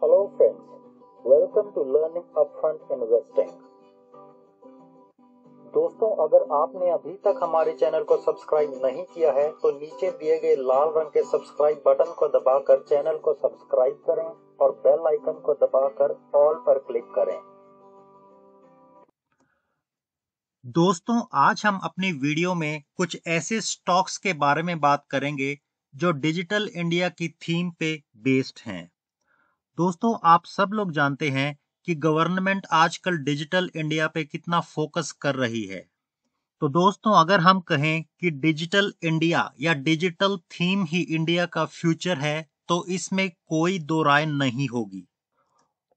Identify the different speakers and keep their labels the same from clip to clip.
Speaker 1: Hello friends, welcome to Learning Upfront Investing. दोस्तों अगर आपने अभी तक हमारे चैनल को सब्सक्राइब नहीं किया है तो नीचे दिए गए लाल रंग के सब्सक्राइब बटन को दबाकर चैनल को सब्सक्राइब करें और बेल आइकन को दबाकर ऑल पर क्लिक करें दोस्तों आज हम अपनी वीडियो में कुछ ऐसे स्टॉक्स के बारे में बात करेंगे जो डिजिटल इंडिया की थीम पे बेस्ड हैं दोस्तों आप सब लोग जानते हैं कि गवर्नमेंट आजकल डिजिटल इंडिया पे कितना फोकस कर रही है तो दोस्तों अगर हम कहें कि डिजिटल इंडिया या डिजिटल थीम ही इंडिया का फ्यूचर है तो इसमें कोई दो राय नहीं होगी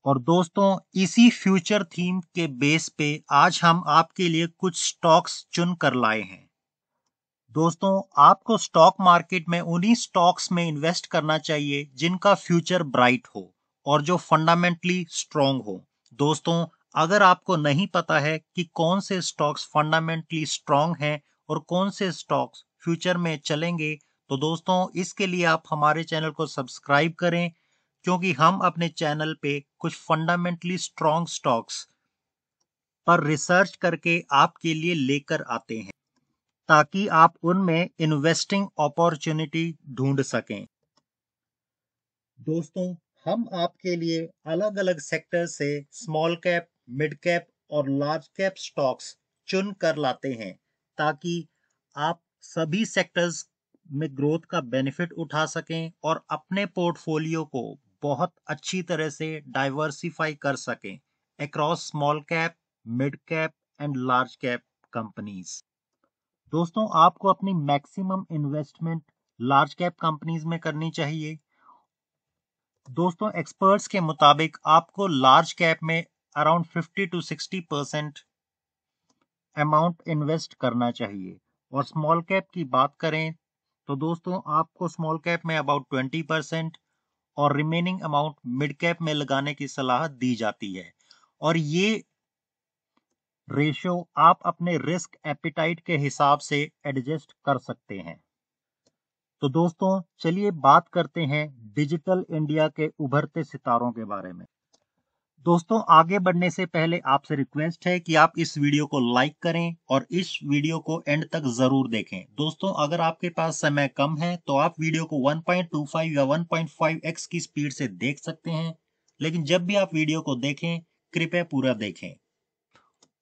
Speaker 1: और दोस्तों इसी फ्यूचर थीम के बेस पे आज हम आपके लिए कुछ स्टॉक्स चुन कर लाए हैं दोस्तों आपको स्टॉक मार्केट में उन्हीं स्टॉक्स में इन्वेस्ट करना चाहिए जिनका फ्यूचर ब्राइट हो और जो फंडामेंटली स्ट्रांग हो दोस्तों अगर आपको नहीं पता है कि कौन से स्टॉक्स फंडामेंटली स्ट्रांग हैं और कौन से स्टॉक्स फ्यूचर में चलेंगे तो दोस्तों इसके लिए आप हमारे चैनल को सब्सक्राइब करें क्योंकि हम अपने चैनल पे कुछ फंडामेंटली स्ट्रांग स्टॉक्स पर रिसर्च करके आपके लिए लेकर आते हैं ताकि आप उनमें इन्वेस्टिंग अपॉर्चुनिटी ढूंढ सकें दोस्तों हम आपके लिए अलग अलग सेक्टर से स्मॉल कैप मिड कैप और लार्ज कैप स्टॉक्स चुन कर लाते हैं ताकि आप सभी सेक्टर्स में ग्रोथ का बेनिफिट उठा सकें और अपने पोर्टफोलियो को बहुत अच्छी तरह से डाइवर्सिफाई कर सकें across small cap mid cap and large cap companies दोस्तों आपको अपनी maximum investment large cap companies में करनी चाहिए दोस्तों एक्सपर्ट्स के मुताबिक आपको लार्ज कैप में around 50 to 60 percent amount invest करना चाहिए और स्मॉल कैप की बात करें तो दोस्तों आपको स्मॉल कैप में अबाउट 20 परसेंट और रिमेनिंग अमाउंट मिड कैप में लगाने की सलाह दी जाती है और ये रेशियो आप अपने रिस्क एपिटाइट के हिसाब से एडजस्ट कर सकते हैं तो दोस्तों चलिए बात करते हैं डिजिटल इंडिया के उभरते सितारों के बारे में दोस्तों आगे बढ़ने से पहले आपसे रिक्वेस्ट है कि आप इस वीडियो को लाइक करें और इस वीडियो को एंड तक जरूर देखें दोस्तों अगर आपके पास समय कम है तो आप वीडियो को 1.25 या 1.5x की स्पीड से देख सकते हैं लेकिन जब भी आप वीडियो को देखें कृपया पूरा देखें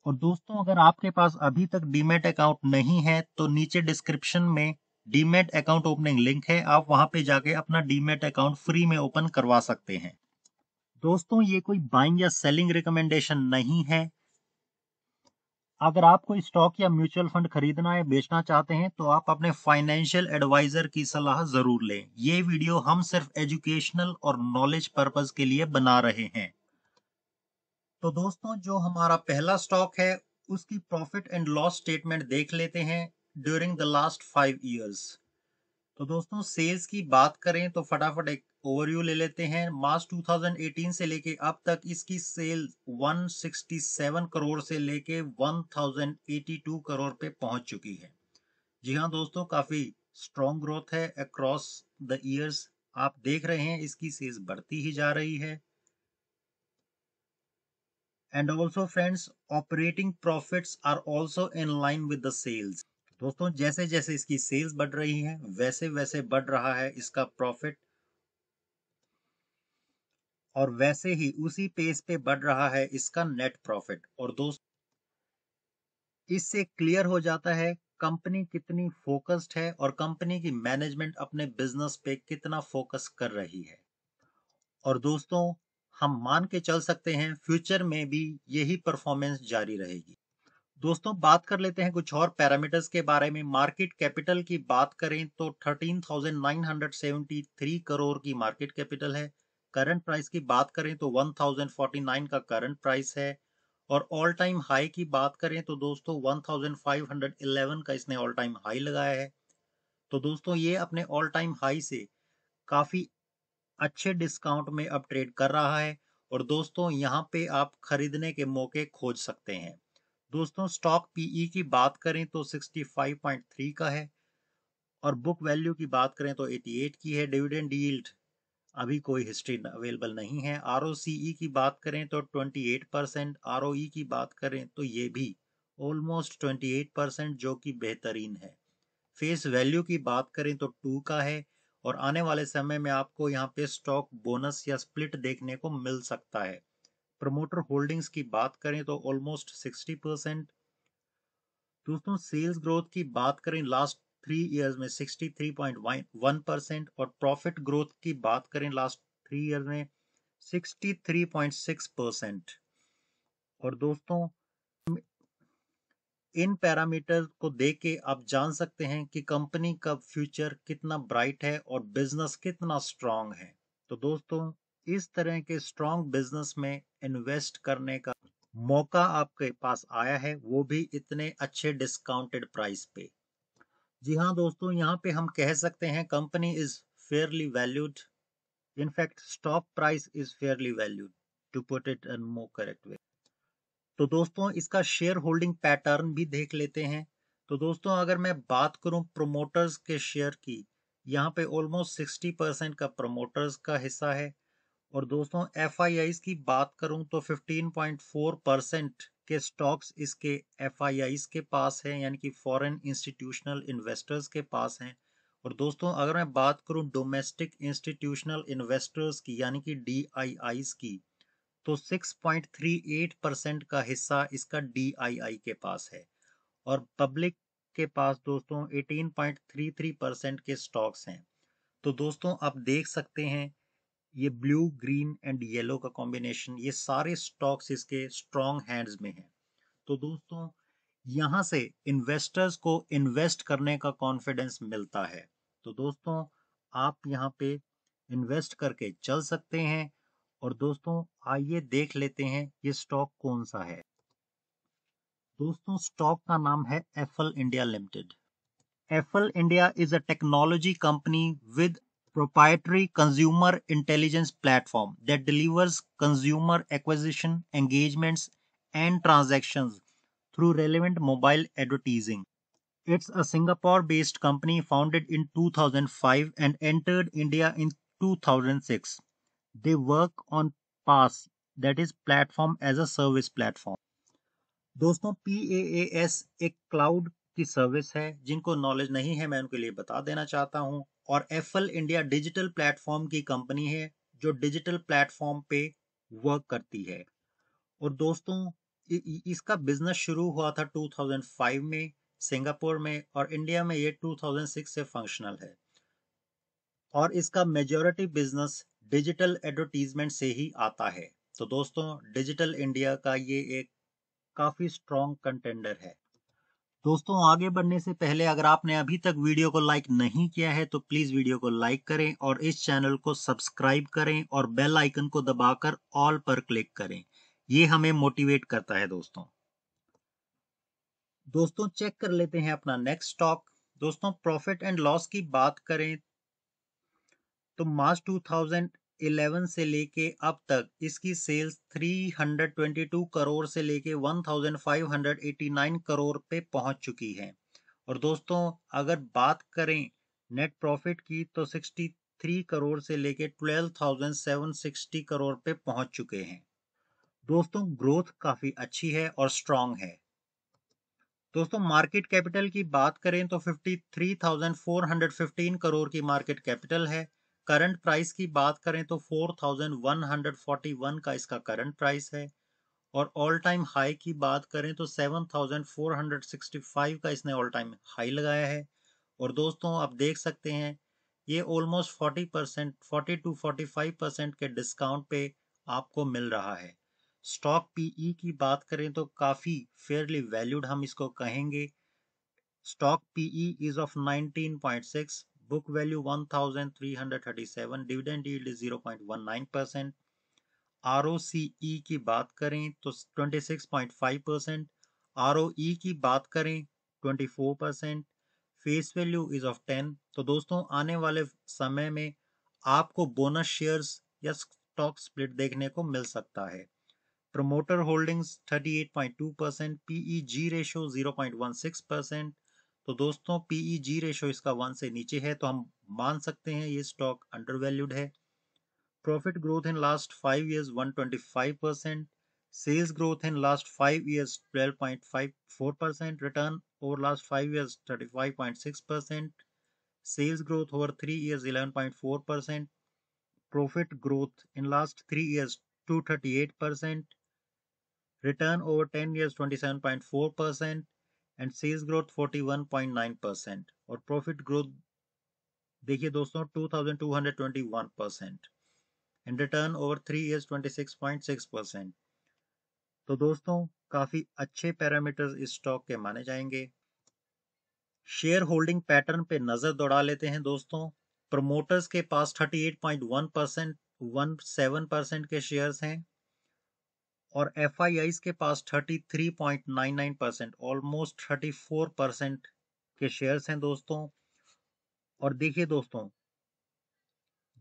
Speaker 1: और दोस्तों अगर आपके पास अभी तक डीमेट अकाउंट नहीं है तो नीचे डिस्क्रिप्शन में डीमेट अकाउंट ओपनिंग लिंक है आप वहां पे जाके अपना डीमेट अकाउंट फ्री में ओपन करवा सकते हैं दोस्तों ये कोई बाइंग या सेलिंग रिकमेंडेशन नहीं है अगर आप कोई स्टॉक या म्यूचुअल फंड खरीदना या बेचना चाहते हैं तो आप अपने फाइनेंशियल एडवाइजर की सलाह जरूर लें ये वीडियो हम सिर्फ एजुकेशनल और नॉलेज पर्पज के लिए बना रहे हैं तो दोस्तों जो हमारा पहला स्टॉक है उसकी प्रॉफिट एंड लॉस स्टेटमेंट देख लेते हैं during the last five years तो दोस्तों सेल्स की बात करें तो फटाफट एक ओवरव्यू ले लेते हैं मार्च 2018 से लेके अब तक इसकी सेल 167 करोड़ से लेके 1082 करोड़ पे पहुंच चुकी है जी हाँ दोस्तों काफ़ी स्ट्रॉन्ग ग्रोथ है अक्रॉस द ईयर्स आप देख रहे हैं इसकी सेल्स बढ़ती ही जा रही है and also friends operating profits are also in line with the sales दोस्तों जैसे जैसे इसकी सेल्स बढ़ रही है वैसे वैसे बढ़ रहा है इसका प्रॉफिट और वैसे ही उसी पेस पे बढ़ रहा है इसका नेट प्रॉफिट और दोस्तों इससे क्लियर हो जाता है कंपनी कितनी फोकस्ड है और कंपनी की मैनेजमेंट अपने बिजनेस पे कितना फोकस कर रही है और दोस्तों हम मान के चल सकते हैं फ्यूचर में भी यही परफॉर्मेंस जारी रहेगी दोस्तों बात कर लेते हैं कुछ और पैरामीटर्स के बारे में मार्केट कैपिटल की बात करें तो 13,973 करोड़ की मार्केट कैपिटल है करंट प्राइस की बात करें तो 1049 का करंट प्राइस है और ऑल टाइम हाई की बात करें तो दोस्तों 1511 का इसने ऑल टाइम हाई लगाया है तो दोस्तों ये अपने ऑल टाइम हाई से काफ़ी अच्छे डिस्काउंट में अब ट्रेड कर रहा है और दोस्तों यहाँ पे आप खरीदने के मौके खोज सकते हैं दोस्तों स्टॉक पीई e की बात करें तो 65.3 का है और बुक वैल्यू की बात करें तो 88 की है डिविडेंड यील्ड अभी कोई हिस्ट्री अवेलेबल नहीं है आर की बात करें तो 28 परसेंट आर की बात करें तो ये भी ऑलमोस्ट 28 परसेंट जो कि बेहतरीन है फेस वैल्यू की बात करें तो टू का है और आने वाले समय में आपको यहाँ पे स्टॉक बोनस या स्प्लिट देखने को मिल सकता है प्रमोटर होल्डिंग्स की बात करें तो ऑलमोस्ट 60 परसेंट दोस्तों सेल्स ग्रोथ की बात करें लास्ट थ्री इयर्स में 63.1 परसेंट और प्रॉफिट ग्रोथ की बात करें लास्ट थ्री ईयर में 63.6 परसेंट और दोस्तों इन पैरामीटर को देख के आप जान सकते हैं कि कंपनी का फ्यूचर कितना ब्राइट है और बिजनेस कितना स्ट्रांग है तो दोस्तों इस तरह के स्ट्रांग बिजनेस में इन्वेस्ट करने का मौका आपके पास आया है वो भी इतने अच्छे डिस्काउंटेड प्राइस पे जी हाँ दोस्तों यहाँ पे हम कह सकते हैं company is fairly valued in fact stock price is fairly valued to put it an more correct way तो दोस्तों इसका शेयर होल्डिंग पैटर्न भी देख लेते हैं तो दोस्तों अगर मैं बात करूं प्रोमोटर्स के शेयर की यहाँ पे ऑलमोस्ट सिक्सटी परसेंट का प्रोमोटर्स का हिस्सा है और दोस्तों एफ की बात करूं तो 15.4 परसेंट के स्टॉक्स इसके एफ के पास हैं यानी कि फॉरेन इंस्टीट्यूशनल इन्वेस्टर्स के पास हैं और दोस्तों अगर मैं बात करूं डोमेस्टिक इंस्टीट्यूशनल इन्वेस्टर्स की यानी कि डी की तो 6.38 परसेंट का हिस्सा इसका डीआईआई के पास है और पब्लिक के पास दोस्तों 18.33 परसेंट के स्टॉक्स हैं तो दोस्तों आप देख सकते हैं ये ब्लू ग्रीन एंड येलो का कॉम्बिनेशन ये सारे स्टॉक्स इसके स्ट्रॉन्ग हैंड्स में हैं तो दोस्तों यहाँ से इन्वेस्टर्स को इन्वेस्ट करने का कॉन्फिडेंस मिलता है तो दोस्तों आप यहाँ पे इन्वेस्ट करके चल सकते हैं और दोस्तों आइए देख लेते हैं ये स्टॉक कौन सा है दोस्तों स्टॉक का नाम है Affle India Limited Affle India is a technology company with proprietary consumer intelligence platform that delivers consumer acquisition engagement and transaction through relevant mobile advertising it's a Singapore based company founded in two thousand five and entered India in two thousand six They work on PaaS, that is platform as a service platform दोस्तों P A S एक cloud की service है जिनको knowledge नहीं है मैं उनके लिए बता देना चाहता हूँ और एफएल इंडिया डिजिटल प्लेटफॉर्म की कंपनी है जो डिजिटल प्लेटफॉर्म पे वर्क करती है और दोस्तों इसका बिजनेस शुरू हुआ था 2005 में सिंगापुर में और इंडिया में ये 2006 से फंक्शनल है और इसका मेजोरिटी बिजनेस डिजिटल एडवर्टीजमेंट से ही आता है तो दोस्तों डिजिटल इंडिया का ये एक काफ़ी स्ट्रॉन्ग कंटेंडर है दोस्तों आगे बढ़ने से पहले अगर आपने अभी तक वीडियो को लाइक नहीं किया है तो प्लीज़ वीडियो को लाइक करें और इस चैनल को सब्सक्राइब करें और बेल आइकन को दबाकर ऑल पर क्लिक करें ये हमें मोटिवेट करता है दोस्तों दोस्तों चेक कर लेते हैं अपना नेक्स्ट स्टॉक दोस्तों प्रॉफिट एंड लॉस की बात करें तो मार्च 2011 से लेके अब तक इसकी सेल्स 322 करोड़ से लेके 1589 करोड़ पे पहुंच चुकी है और दोस्तों अगर बात करें नेट प्रॉफिट की तो 63 करोड़ से लेके 12,760 करोड़ पे पहुंच चुके हैं दोस्तों ग्रोथ काफ़ी अच्छी है और स्ट्रांग है दोस्तों मार्केट कैपिटल की बात करें तो 53,415 करोड़ की मार्केट कैपिटल है करंट प्राइस की बात करें तो 4141 का इसका करंट प्राइस है और ऑल टाइम हाई की बात करें तो 7465 का इसने ऑल टाइम हाई लगाया है और दोस्तों आप देख सकते हैं ये almost 40 percent forty to forty five percent के डिस्काउंट पे आपको मिल रहा है स्टॉक पीई e की बात करें तो काफ़ी फेयरली वैल्यूड हम इसको कहेंगे stock PE is of 19.6 Book value 1337, dividend yield 0.19%, ROCE की बात करें तो 26.5%, आरओई e की बात करें 24%, फेस वैल्यू इज ऑफ 10, तो दोस्तों आने वाले समय में आपको बोनस शेयर्स या स्टॉक स्प्लिट देखने को मिल सकता है promoter holdings 38.2 percent PE G ratio 0.16 percent तो दोस्तों पीई जी रेशो इसका वन से नीचे है तो हम मान सकते हैं ये स्टॉक अंडर वैल्यूड है profit growth in last five years 125 percent sales growth in last five years 12.54 percent return over last five years 35.6 percent sales growth over three years 11.4 percent profit growth in last 3 years 238%, return over 10 years 27.4%, and sales growth 41.9 percent और profit growth देखिए दोस्तों 2221 percent and return over three years 26.6 percent तो दोस्तों काफी अच्छे parameters इस stock के माने जाएंगे शेयर होल्डिंग पैटर्न पे नजर दौड़ा लेते हैं दोस्तों प्रमोटर्स के पास 38.1 परसेंट वन सेवन परसेंट के शेयर्स हैं और एफ के पास 33.99 परसेंट ऑलमोस्ट 34 परसेंट के शेयर्स हैं दोस्तों और देखिए दोस्तों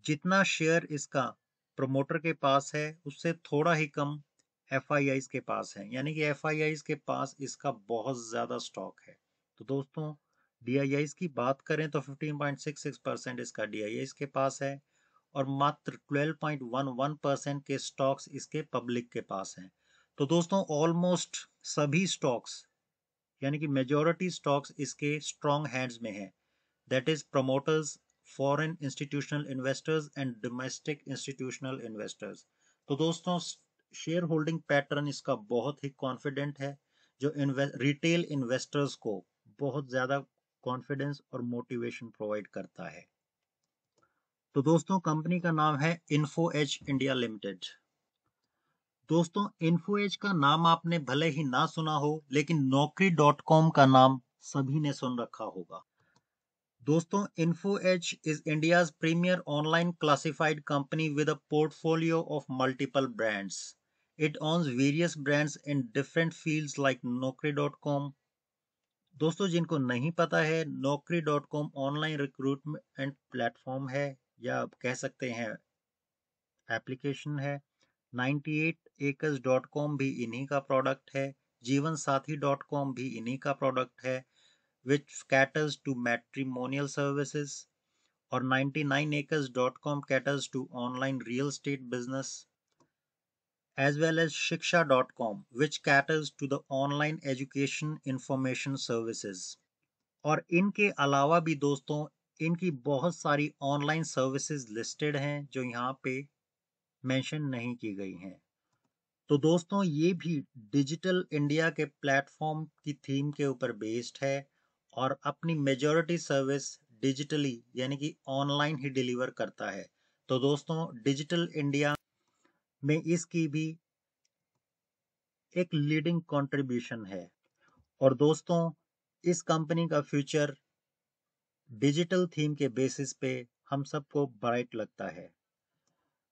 Speaker 1: जितना शेयर इसका प्रमोटर के पास है उससे थोड़ा ही कम एफ के पास है यानी कि एफ के पास इसका बहुत ज़्यादा स्टॉक है तो दोस्तों डी की बात करें तो 15.66 परसेंट इसका डी के पास है और मात्र 12.11 परसेंट के स्टॉक्स इसके पब्लिक के पास हैं तो दोस्तों ऑलमोस्ट सभी स्टॉक्स यानी कि मेजोरिटी स्टॉक्स इसके स्ट्रॉन्ग हैंड्स में हैं that is promoters foreign institutional investors and domestic institutional investors तो दोस्तों शेयर होल्डिंग पैटर्न इसका बहुत ही कॉन्फिडेंट है जो रिटेल इन्वेस्टर्स को बहुत ज़्यादा कॉन्फिडेंस और मोटिवेशन प्रोवाइड करता है तो दोस्तों कंपनी का नाम है इन्फो एच इंडिया लिमिटेड दोस्तों इन्फो एच का नाम आपने भले ही ना सुना हो लेकिन नौकरी डॉट कॉम का नाम सभी ने सुन रखा होगा दोस्तों Info Edge is India's premier online classified company with a portfolio of multiple brands it various brands in different field like Naukri dot com दोस्तों जिनको नहीं पता है Naukri dot com online recruitment platform है या कह सकते हैं एप्लीकेशन है 98 एकर्स डॉट कॉम भी इन्हीं का प्रोडक्ट है जीवन साथी डॉट कॉम भी इन्हीं का प्रोडक्ट है which caters to matrimonial services और 99 acres dot com caters to online real state business as well as Shiksha dot com which caters to the online education information services और इनके अलावा भी दोस्तों इनकी बहुत सारी ऑनलाइन सर्विसेज लिस्टेड हैं जो यहाँ पे मेंशन नहीं की गई हैं तो दोस्तों ये भी डिजिटल इंडिया के प्लेटफॉर्म की थीम के ऊपर बेस्ड है और अपनी मेजॉरिटी सर्विस डिजिटली यानी कि ऑनलाइन ही डिलीवर करता है तो दोस्तों डिजिटल इंडिया में इसकी भी एक लीडिंग कंट्रीब्यूशन है और दोस्तों इस कंपनी का फ्यूचर डिजिटल थीम के बेसिस पे हम सबको ब्राइट लगता है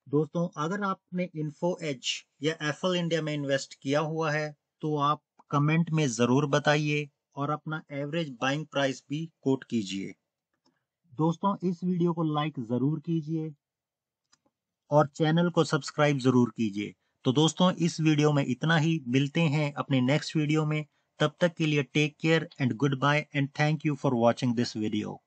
Speaker 1: दोस्तों अगर आपने इन्फो एज या एफल इंडिया में इन्वेस्ट किया हुआ है तो आप कमेंट में ज़रूर बताइए और अपना एवरेज बाइंग प्राइस भी कोट कीजिए दोस्तों इस वीडियो को लाइक ज़रूर कीजिए और चैनल को सब्सक्राइब ज़रूर कीजिए तो दोस्तों इस वीडियो में इतना ही मिलते हैं अपने नेक्स्ट वीडियो में तब तक के लिए take care and goodbye and thank you for watching this video